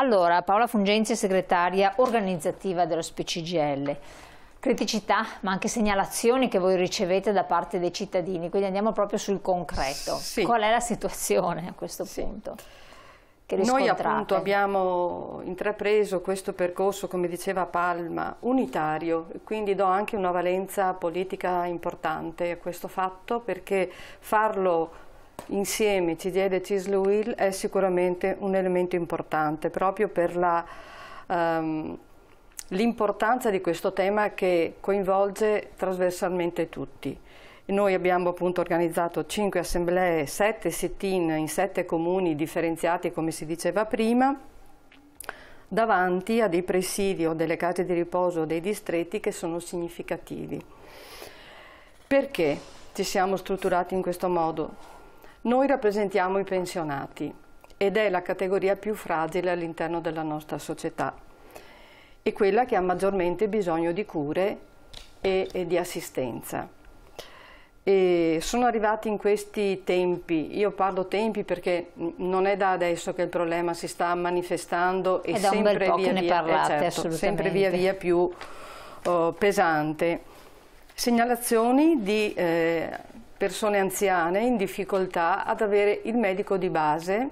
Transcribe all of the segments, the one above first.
Allora, Paola Fungenzi segretaria organizzativa dello SPCGL. Criticità, ma anche segnalazioni che voi ricevete da parte dei cittadini, quindi andiamo proprio sul concreto. Sì. Qual è la situazione a questo sì. punto? Noi appunto abbiamo intrapreso questo percorso, come diceva Palma, unitario, quindi do anche una valenza politica importante a questo fatto perché farlo insieme CDE e CISL-UIL è sicuramente un elemento importante proprio per ehm, l'importanza um, di questo tema che coinvolge trasversalmente tutti. noi abbiamo appunto organizzato cinque assemblee, sette sit-in in sette comuni differenziati come si diceva prima, davanti a dei presidi o delle case di riposo o dei distretti che sono significativi. Perché ci siamo strutturati in questo modo? Noi rappresentiamo i pensionati ed è la categoria più fragile all'interno della nostra società e quella che ha maggiormente bisogno di cure e, e di assistenza. E sono arrivati in questi tempi, io parlo tempi perché non è da adesso che il problema si sta manifestando e sempre via via, eh, parlate, certo, sempre via, via, più oh, pesante. Segnalazioni di eh, persone anziane in difficoltà ad avere il medico di base,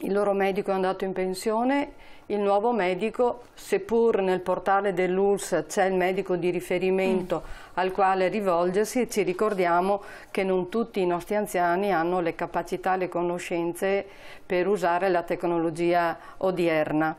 il loro medico è andato in pensione, il nuovo medico, seppur nel portale dell'URSS c'è il medico di riferimento mm. al quale rivolgersi, ci ricordiamo che non tutti i nostri anziani hanno le capacità le conoscenze per usare la tecnologia odierna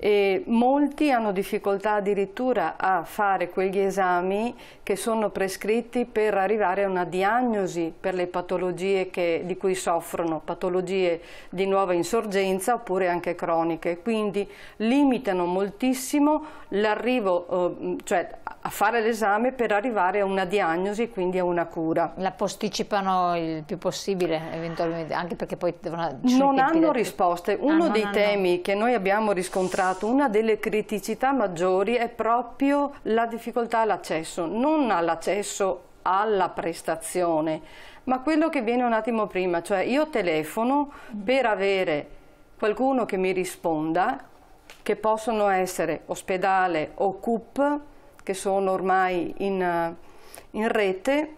e molti hanno difficoltà addirittura a fare quegli esami che sono prescritti per arrivare a una diagnosi per le patologie che, di cui soffrono, patologie di nuova insorgenza oppure anche croniche, quindi limitano moltissimo l'arrivo, eh, cioè a fare l'esame per arrivare a una diagnosi quindi a una cura. La posticipano il più possibile eventualmente, anche perché poi devono... Non hanno risposte, uno ah, dei hanno. temi che noi abbiamo riscontrato stato una delle criticità maggiori è proprio la difficoltà all'accesso, non all'accesso alla prestazione, ma quello che viene un attimo prima, cioè io telefono mm. per avere qualcuno che mi risponda, che possono essere ospedale o CUP, che sono ormai in, in rete,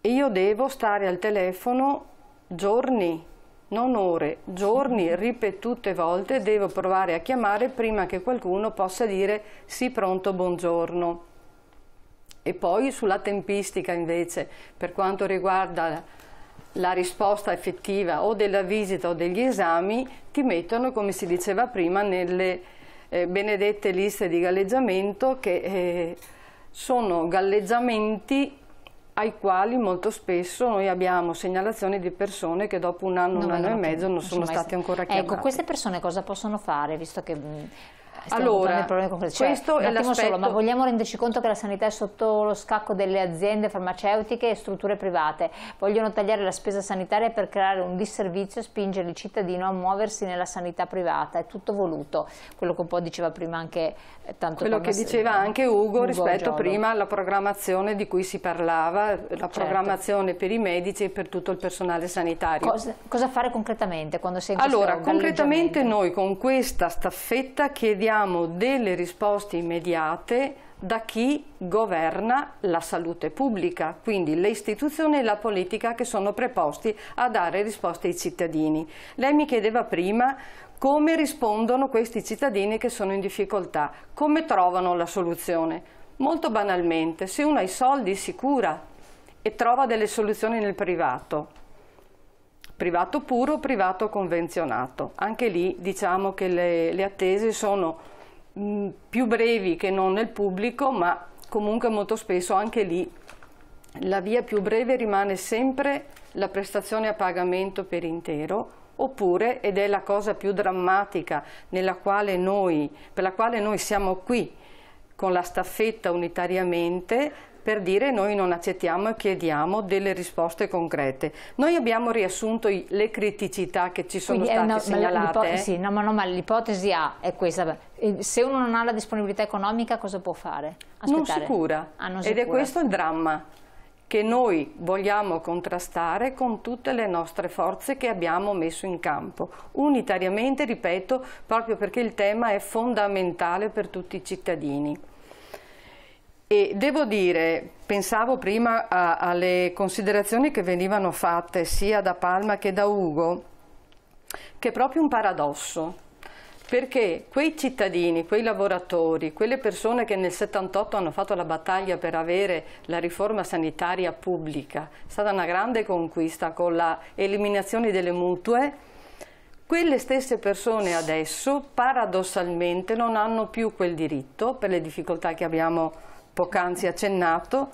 e io devo stare al telefono giorni non ore, giorni, ripetute volte devo provare a chiamare prima che qualcuno possa dire sì pronto buongiorno. E poi sulla tempistica invece, per quanto riguarda la risposta effettiva o della visita o degli esami, ti mettono, come si diceva prima, nelle eh, benedette liste di galleggiamento che eh, sono galleggiamenti ai quali molto spesso noi abbiamo segnalazioni di persone che dopo un anno, non un anno e mezzo non sono state ancora ecco, chiamate. Ecco, queste persone cosa possono fare, visto che mm, allora, cioè, questo è l'aspetto... Solo, ma vogliamo renderci conto che la sanità è sotto lo scacco delle aziende farmaceutiche e strutture private. Vogliono tagliare la spesa sanitaria per creare un disservizio e spingere il cittadino a muoversi nella sanità privata. È tutto voluto. Quello che un po' diceva prima anche eh, tanto Quello che diceva eh, anche Ugo, Ugo rispetto Giodo. prima alla programmazione di cui si parlava, la certo. programmazione per i medici e per tutto il personale sanitario. Cosa, cosa fare concretamente quando si è senti Allora, concretamente noi con questa staffetta chiediamo aspettiamo delle risposte immediate da chi governa la salute pubblica, quindi le istituzioni e la politica che sono preposti a dare risposte ai cittadini. Lei mi chiedeva prima come rispondono questi cittadini che sono in difficoltà, come trovano la soluzione. Molto banalmente, se uno ha i soldi si cura e trova delle soluzioni nel privato privato puro, privato convenzionato. Anche lì diciamo che le, le attese sono mh, mm, più brevi che non nel pubblico, ma comunque molto spesso anche lì la via più breve rimane sempre la prestazione a pagamento per intero oppure, ed è la cosa più drammatica per la quale noi siamo qui, con la staffetta unitariamente per dire noi non accettiamo e chiediamo delle risposte concrete. Noi abbiamo riassunto le criticità che ci sono Quindi, state no, segnalate. Ma sì, no, ma no, ma l'ipotesi A è questa. Eh, se uno non ha la disponibilità economica cosa può fare? Aspettare. Non si cura. Ah, non si Ed cura. è questo il dramma che noi vogliamo contrastare con tutte le nostre forze che abbiamo messo in campo, unitariamente, ripeto, proprio perché il tema è fondamentale per tutti i cittadini. E devo dire, pensavo prima a, alle considerazioni che venivano fatte sia da Palma che da Ugo, che è proprio un paradosso perché quei cittadini, quei lavoratori, quelle persone che nel 78 hanno fatto la battaglia per avere la riforma sanitaria pubblica, è stata una grande conquista con l'eliminazione delle mutue, quelle stesse persone adesso paradossalmente non hanno più quel diritto per le difficoltà che abbiamo poc'anzi accennato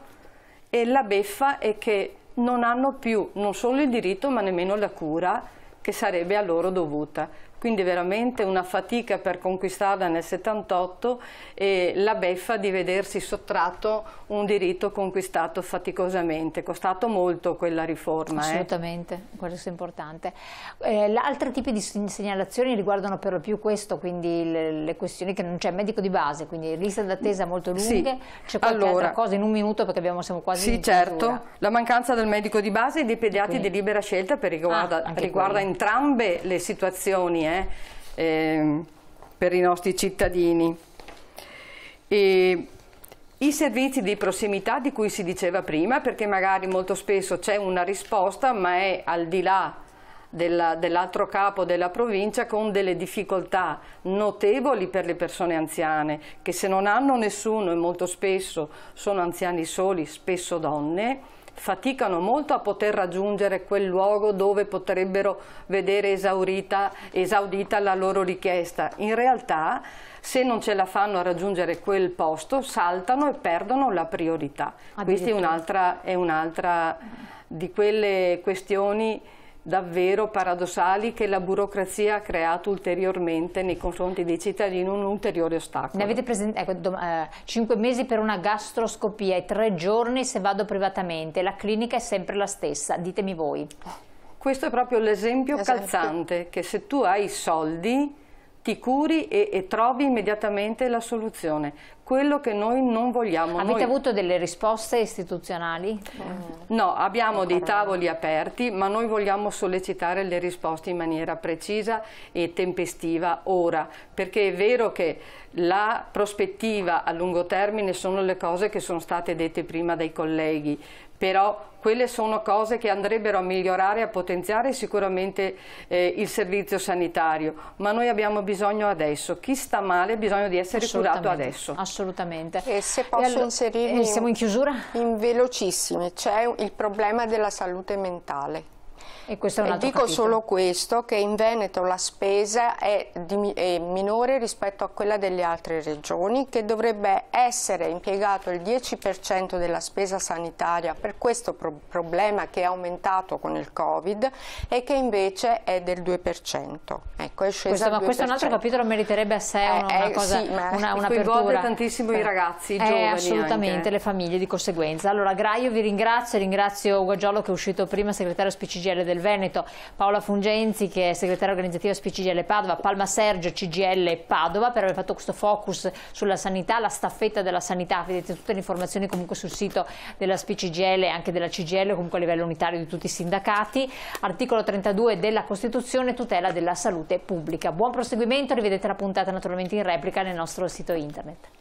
e la beffa è che non hanno più non solo il diritto ma nemmeno la cura che sarebbe a loro dovuta quindi veramente una fatica per conquistarla nel 78 e la beffa di vedersi sottratto un diritto conquistato faticosamente, costato molto quella riforma. Eh. Assolutamente, eh. questo è importante. Eh, altri tipi di segnalazioni riguardano per lo più questo, quindi le, le questioni che non c'è medico di base, quindi liste d'attesa molto lunghe, sì. c'è qualche allora, altra cosa in un minuto perché abbiamo, siamo quasi Sì, in certo, la mancanza del medico di base e dei pediatri okay. di libera scelta riguarda, ah, riguarda entrambe le situazioni eh eh, eh, per i nostri cittadini. E i servizi di prossimità di cui si diceva prima, perché magari molto spesso c'è una risposta ma è al di là dell'altro capo della provincia con delle difficoltà notevoli per le persone anziane che se non hanno nessuno e molto spesso sono anziani soli, spesso donne, faticano molto a poter raggiungere quel luogo dove potrebbero vedere esaurita, esaudita la loro richiesta. In realtà, se non ce la fanno a raggiungere quel posto, saltano e perdono la priorità. Questa è un'altra un di quelle questioni davvero paradossali che la burocrazia ha creato ulteriormente nei confronti dei cittadini un ulteriore ostacolo. Ne avete presente, ecco, eh, 5 mesi per una gastroscopia e 3 giorni se vado privatamente, la clinica è sempre la stessa, ditemi voi. Questo è proprio l'esempio esatto. calzante, che se tu hai soldi ti curi e, e, trovi immediatamente la soluzione. Quello che noi non vogliamo. Avete noi... avuto delle risposte istituzionali? Eh, no, abbiamo dei tavoli aperti, ma noi vogliamo sollecitare le risposte in maniera precisa e tempestiva ora, perché è vero che la prospettiva a lungo termine sono le cose che sono state dette prima dai colleghi, però quelle sono cose che andrebbero a migliorare e a potenziare sicuramente eh, il servizio sanitario, ma noi abbiamo bisogno adesso, chi sta male ha bisogno di essere curato adesso. Assolutamente. E se posso allora, inserire... Eh, siamo in chiusura? In velocissime, c'è il problema della salute mentale e questo è un altro Dico capitolo. solo questo, che in Veneto la spesa è, di, è minore rispetto a quella delle altre regioni, che dovrebbe essere impiegato il 10% della spesa sanitaria per questo pro problema che è aumentato con il Covid e che invece è del 2%. Ecco, è scesa questo, ma questo è un altro capitolo, meriterebbe a sé eh, una, eh, cosa, sì, una, una tantissimo i ragazzi, i eh, giovani. assolutamente, anche. le famiglie di conseguenza. Allora Graio vi ringrazio, ringrazio Guagiolo che è uscito prima, segretario spicigile del Veneto, Paola Fungenzi che è segretaria organizzativa SPCGL Padova, Palma Sergio CGL Padova per aver fatto questo focus sulla sanità, la staffetta della sanità, vedete tutte le informazioni comunque sul sito della SPCGL e anche della CGL comunque a livello unitario di tutti i sindacati, articolo 32 della Costituzione tutela della salute pubblica. Buon proseguimento, rivedete la puntata naturalmente in replica nel nostro sito internet.